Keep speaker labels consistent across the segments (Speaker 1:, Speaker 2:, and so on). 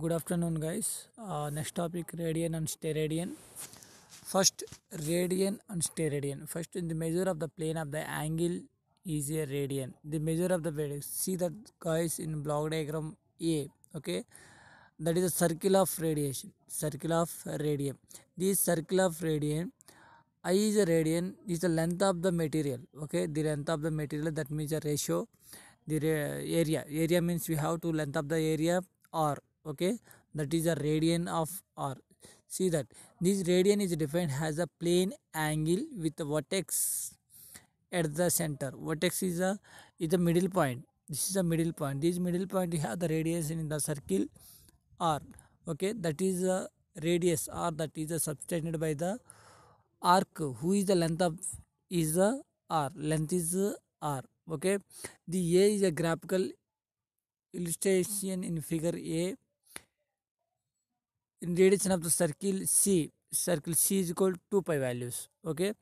Speaker 1: good afternoon guys uh, next topic radian and steradian first radian and steradian first in the measure of the plane of the angle is a radian the measure of the radian. see that guys in block diagram a okay that is a circle of radiation circle of radian this circle of radian i is a radian is the length of the material okay the length of the material that means a ratio the area area means we have to length of the area or okay that is a radian of r see that this radian is defined as a plane angle with the vertex at the center vertex is a is the middle point this is the middle point this middle point you have the radius in the circle r okay that is the radius r that is substituted by the arc who is the length of is the r length is r okay the a is a graphical illustration in figure a in radiation of the circle C circle C is equal to 2 pi values okay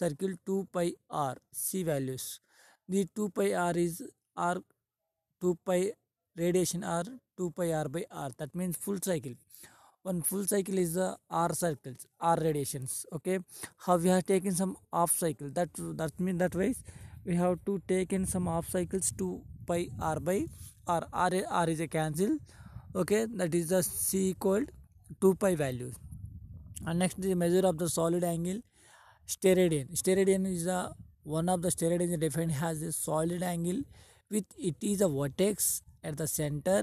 Speaker 1: circle 2 pi r C values the 2 pi r is r 2 pi radiation r 2 pi r by r that means full cycle one full cycle is the r circles r radiations okay how we have taken some off cycle that that means that way we have to take in some off cycles 2 pi r by r r, r is a cancel okay that is the c equal 2 pi values and next the measure of the solid angle steradian steradian is the one of the steradian defined has a solid angle with it is a vertex at the center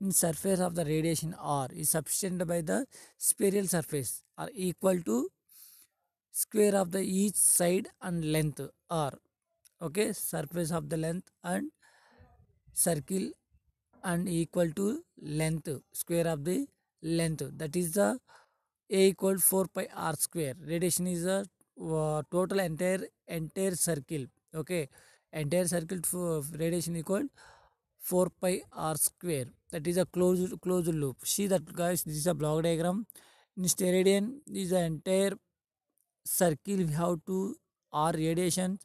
Speaker 1: in surface of the radiation r is sufficient by the spherical surface are equal to square of the each side and length r okay surface of the length and circle and equal to length square of the length that is the a equal 4 pi r square radiation is the uh, total entire entire circle okay entire circle for uh, radiation equal 4 pi r square that is a closed closed loop see that guys this is a block diagram in steradian is the entire circle we have to r radiation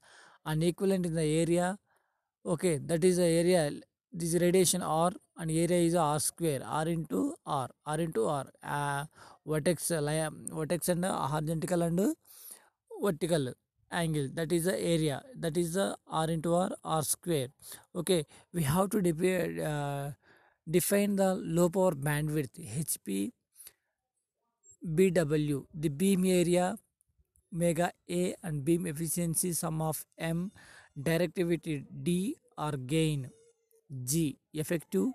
Speaker 1: and equivalent in the area okay that is the area this radiation r and area is r square r into r r into r uh, vertex vertex and horizontal and vertical angle that is the area that is the r into r r square okay we have to uh, define the low power bandwidth hp bw the beam area mega a and beam efficiency sum of m directivity d or gain G effective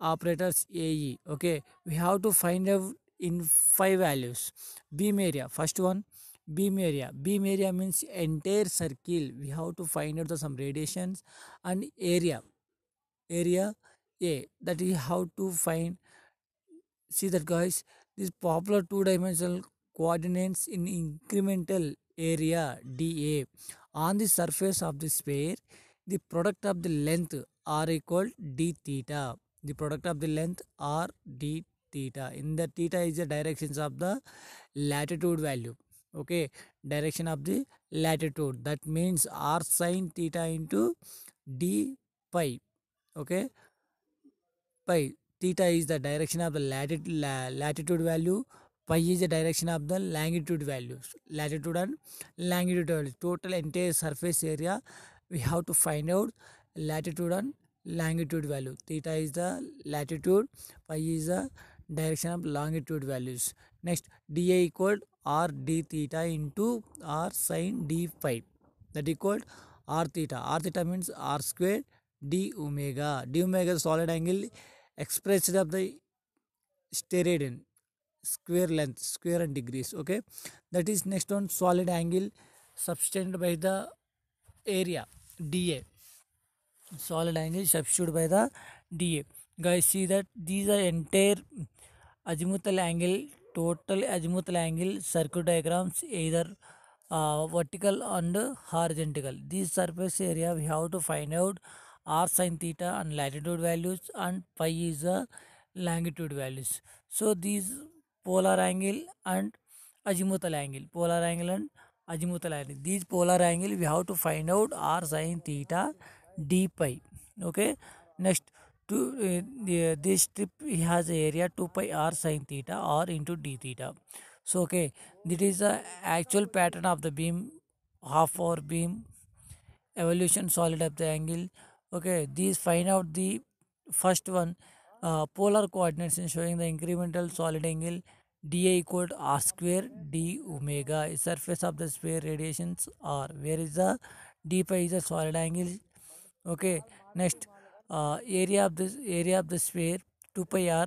Speaker 1: operators AE okay we have to find out in five values beam area first one beam area beam area means entire circle we have to find out the some radiations and area area A that is how to find see that guys this popular two dimensional coordinates in incremental area dA on the surface of the sphere the product of the length r equal d theta. The product of the length r d theta. In the theta is the directions of the latitude value. Okay, direction of the latitude. That means r sine theta into d pi. Okay, pi theta is the direction of the latitude latitude value pi is the direction of the longitude values latitude and longitude values total entire surface area we have to find out latitude and longitude value theta is the latitude pi is the direction of longitude values next da equal r d theta into r sine d phi that equal r theta r theta means r square d omega d omega is solid angle expressed of the steradian. square length square and degrees okay that is next one solid angle subtended by the area da solid angle substituted by the DA. Guys, see that these are entire azimuthal angle, total azimuthal angle circuit diagrams either uh, vertical and horizontal. This surface area we have to find out r sine theta and latitude values and pi is the longitude values. So these polar angle and azimuthal angle, polar angle and azimuthal angle. These polar angle we have to find out r sine theta d pi okay next to uh, uh this strip has area 2 pi r sine theta r into d theta so okay this is the actual pattern of the beam half hour beam evolution solid of the angle okay these find out the first one uh, polar coordinates in showing the incremental solid angle d a equal to r square d omega surface of the sphere radiations r where is the d pi is a solid angle okay next uh, area of this area of the sphere 2 pi r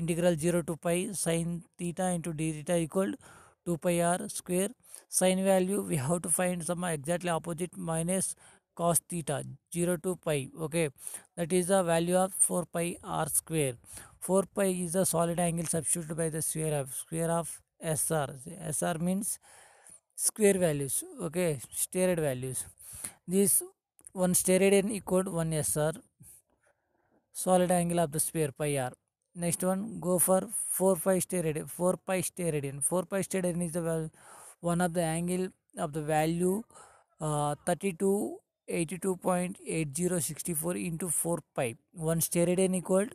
Speaker 1: integral 0 to pi sine theta into d theta equal 2 pi r square sine value we have to find some exactly opposite minus cos theta 0 to pi okay that is the value of 4 pi r square 4 pi is a solid angle substituted by the sphere of square of sr sr means square values okay stated values this one steradian equal to 1 SR solid angle of the sphere pi r next one go for 4 pi steradian. 4 pi steradian. 4 pi steradian is the value one of the angle of the value uh, 32 82.8064 into 4 pi 1 steradian equal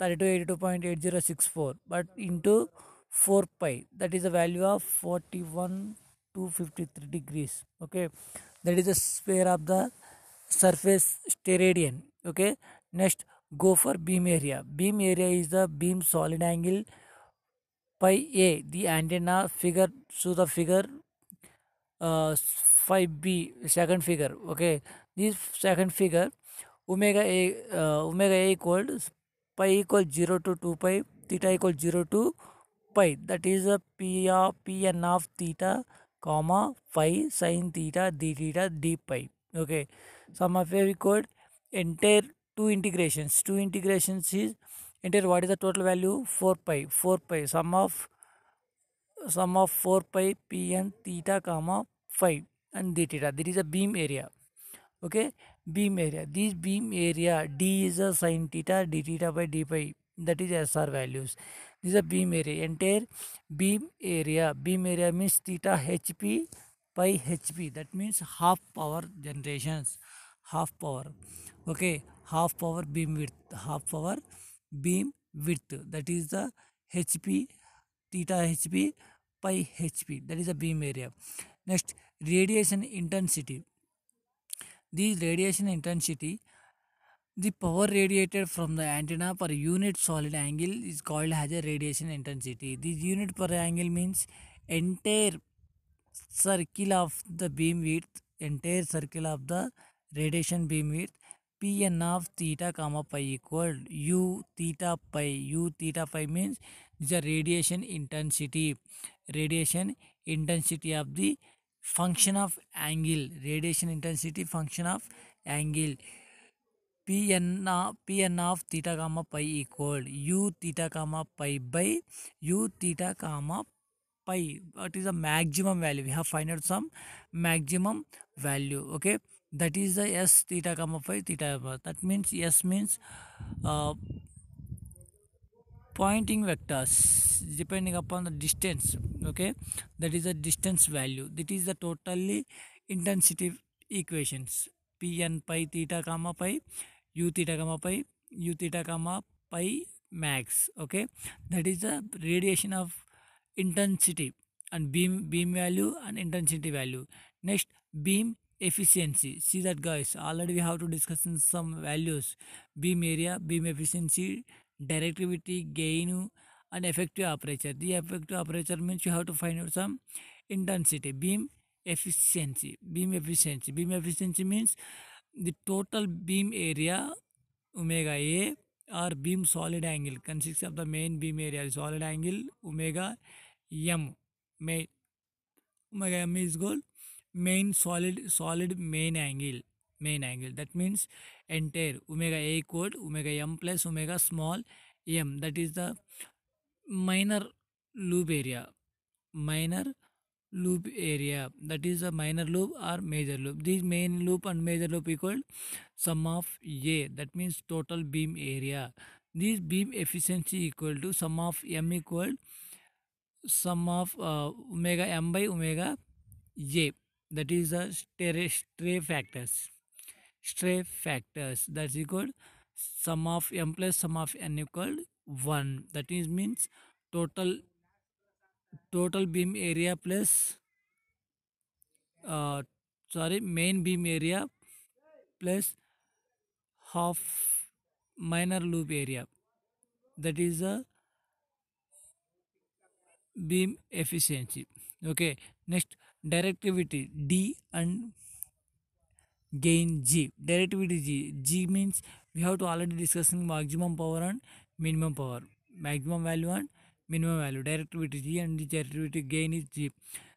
Speaker 1: 3282.8064 but into 4 pi that is the value of 41 253 degrees okay that is the sphere of the surface steradian okay next go for beam area beam area is the beam solid angle pi a the antenna figure so the figure uh, 5b second figure okay this second figure omega a uh, omega a equals pi equals 0 to 2 pi theta equals 0 to pi that is a p of pn of theta comma phi sine theta d theta d pi okay Somewhere we could enter two integrations. Two integrations is enter what is the total value? 4 pi. 4 pi. Sum of sum of 4 pi p and theta comma 5 and d theta. That is a beam area. Okay. Beam area. This beam area d is a sine theta d theta by d pi. That is SR values. This is a beam area. Enter beam area. Beam area means theta hp by hp that means half power generations half power okay half power beam width half power beam width that is the hp theta hp pi hp that is the beam area next radiation intensity this radiation intensity the power radiated from the antenna per unit solid angle is called as a radiation intensity. This unit per angle means entire circle of the beam width entire circle of the radiation beam width Pn of theta comma pi equal u theta pi u theta pi means the radiation intensity radiation intensity of the function of angle radiation intensity function of angle Pn of, Pn of theta comma pi equal u theta comma pi by u theta comma pi what is the maximum value we have find out some maximum value okay that is the s theta comma phi theta comma. that means s means uh, pointing vectors depending upon the distance okay that is the distance value that is the totally intensity equations p and pi theta comma pi u theta comma pi u theta comma pi max okay that is the radiation of intensity and beam beam value and intensity value next beam efficiency see that guys already we have to discuss some values beam area beam efficiency directivity gain and effective aperture the effective aperture means you have to find out some intensity beam efficiency beam efficiency beam efficiency means the total beam area omega a or beam solid angle consists of the main beam area solid angle omega M may M means goal main solid solid main angle main angle that means enter omega a code omega M plus omega small M that is the minor lobe area minor lobe area that is the minor lobe or major lobe this main lobe and major lobe equal sum of A that means total beam area this beam efficiency equal to sum of M equal sum of uh, omega m by omega j that is the stray, stray factors stray factors that's equal sum of m plus sum of n equal 1 that is means total total beam area plus uh, sorry main beam area plus half minor loop area that is the beam efficiency okay next directivity d and gain g directivity g g means we have to already discussing maximum power and minimum power maximum value and minimum value directivity g and the directivity gain is g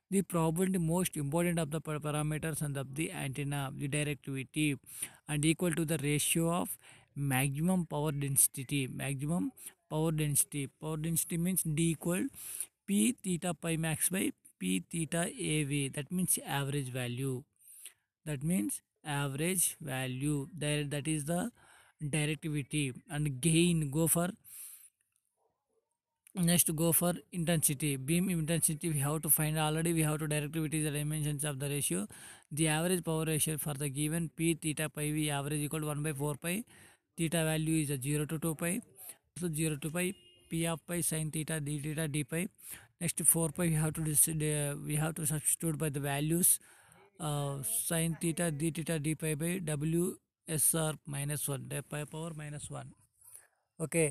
Speaker 1: the probably most important of the parameters and of the antenna the directivity and equal to the ratio of maximum power density maximum power density power density means d equal p theta pi max by p theta av that means average value that means average value there that is the directivity and gain go for next go for intensity beam intensity we have to find already we have to directivity the dimensions of the ratio the average power ratio for the given p theta pi v average equal to 1 by 4 pi theta value is a 0 to 2 pi so 0 to pi p of pi sine theta d theta d pi next 4 pi we have to we have to substitute by the values uh, sine theta d theta d pi by w sr minus 1 d pi power minus 1 okay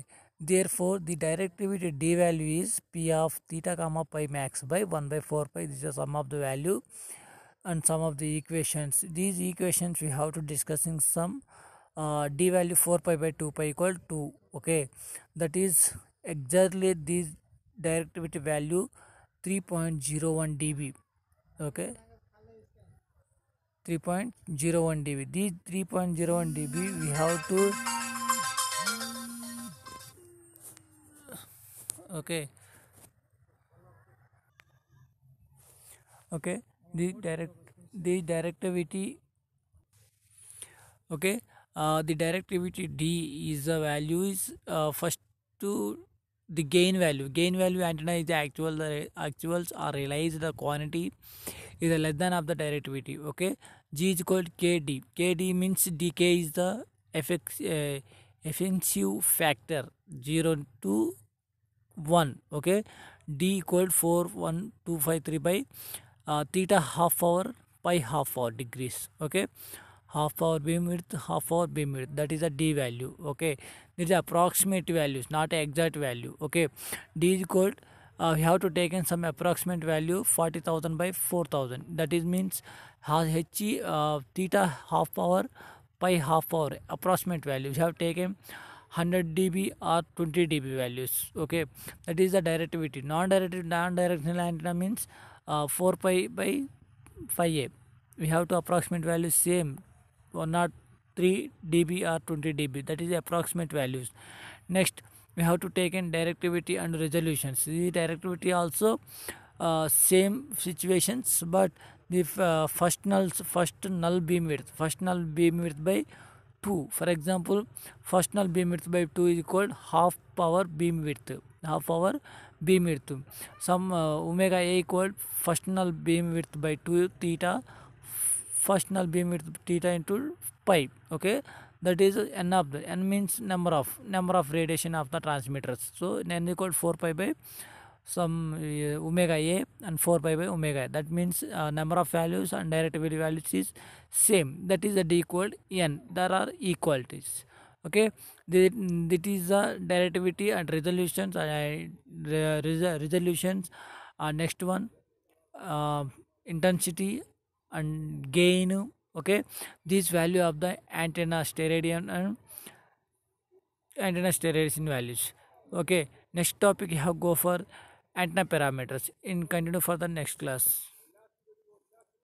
Speaker 1: therefore the directivity d value is p of theta comma pi max by 1 by 4 pi this is the sum of the value and some of the equations these equations we have to discussing some uh, d value 4 pi by 2 pi equal to 2 okay that is exactly this directivity value 3.01 dB okay 3.01 dB this 3.01 dB we have to okay okay the direct the directivity okay uh, the directivity d is the value is uh, first to the gain value gain value antenna is the actual the actuals are realized the quantity is less than of the directivity okay g is called kd kd means dk is the effect uh, offensive factor 0 to 1 okay d equal 41253 by uh, theta half hour by half hour degrees okay half hour beam width half hour beam width that is a d value okay these are approximate values not exact value okay d is equal uh, we have to take in some approximate value 40000 by 4000 that is means uh, h uh, theta half power pi half power approximate value we have taken 100 dB or 20 dB values. Okay, that is the directivity. Non-directive, non-directional antenna means uh, 4 pi by 5 a. We have to approximate value same or not 3 dB or 20 dB that is approximate values next we have to take in directivity and resolution. the directivity also uh, same situations but the uh, first null first null beam width first null beam width by 2 for example first null beam width by 2 is called half power beam width half power beam width some uh, omega a equal first null beam width by 2 theta first null beam width theta into pipe okay that is of n means number of number of radiation of the transmitters so n equal 4 pi by some uh, omega a and 4 pi by omega a. that means uh, number of values and directivity values is same that is the d equal n there are equalities okay the, that is the directivity and resolutions and uh, resolutions uh, next one uh, intensity and gain okay this value of the antenna steradian and antenna sterilization values okay next topic you have go for antenna parameters in continue for the next class